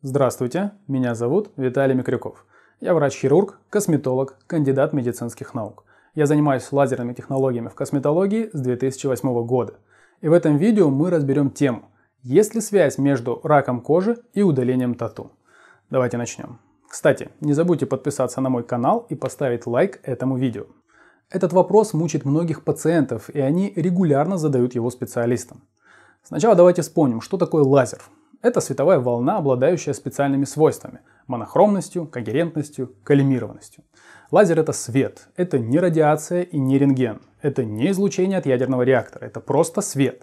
Здравствуйте, меня зовут Виталий Микрюков. Я врач-хирург, косметолог, кандидат медицинских наук. Я занимаюсь лазерными технологиями в косметологии с 2008 года. И в этом видео мы разберем тему «Есть ли связь между раком кожи и удалением тату?». Давайте начнем. Кстати, не забудьте подписаться на мой канал и поставить лайк этому видео. Этот вопрос мучит многих пациентов, и они регулярно задают его специалистам. Сначала давайте вспомним, что такое лазер. Это световая волна, обладающая специальными свойствами – монохромностью, когерентностью, коллимированностью. Лазер – это свет, это не радиация и не рентген, это не излучение от ядерного реактора, это просто свет.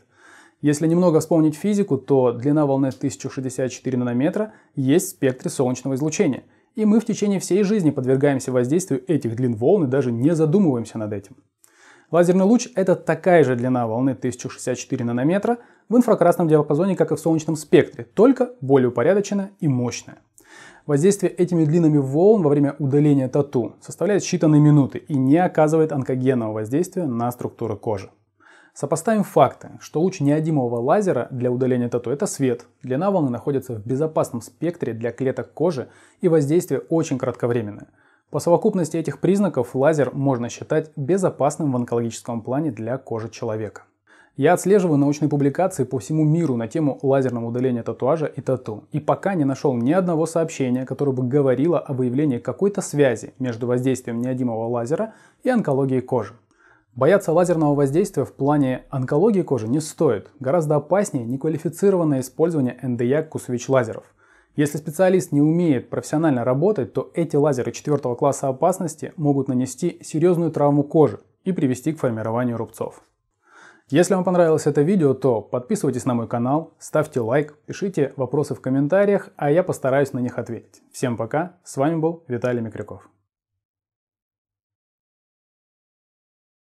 Если немного вспомнить физику, то длина волны 1064 нанометра есть в спектре солнечного излучения, и мы в течение всей жизни подвергаемся воздействию этих длин волн и даже не задумываемся над этим. Лазерный луч – это такая же длина волны 1064 нанометра в инфракрасном диапазоне, как и в солнечном спектре, только более упорядоченная и мощная. Воздействие этими длинами волн во время удаления тату составляет считанные минуты и не оказывает онкогенного воздействия на структуры кожи. Сопоставим факты, что луч неодимового лазера для удаления тату – это свет, длина волны находится в безопасном спектре для клеток кожи и воздействие очень кратковременное – по совокупности этих признаков лазер можно считать безопасным в онкологическом плане для кожи человека. Я отслеживаю научные публикации по всему миру на тему лазерного удаления татуажа и тату, и пока не нашел ни одного сообщения, которое бы говорило о выявлении какой-то связи между воздействием неодимого лазера и онкологией кожи. Бояться лазерного воздействия в плане онкологии кожи не стоит. Гораздо опаснее неквалифицированное использование НДЯ-кусович лазеров. Если специалист не умеет профессионально работать, то эти лазеры четвертого класса опасности могут нанести серьезную травму кожи и привести к формированию рубцов. Если вам понравилось это видео, то подписывайтесь на мой канал, ставьте лайк, пишите вопросы в комментариях, а я постараюсь на них ответить. Всем пока, с вами был Виталий Микрюков.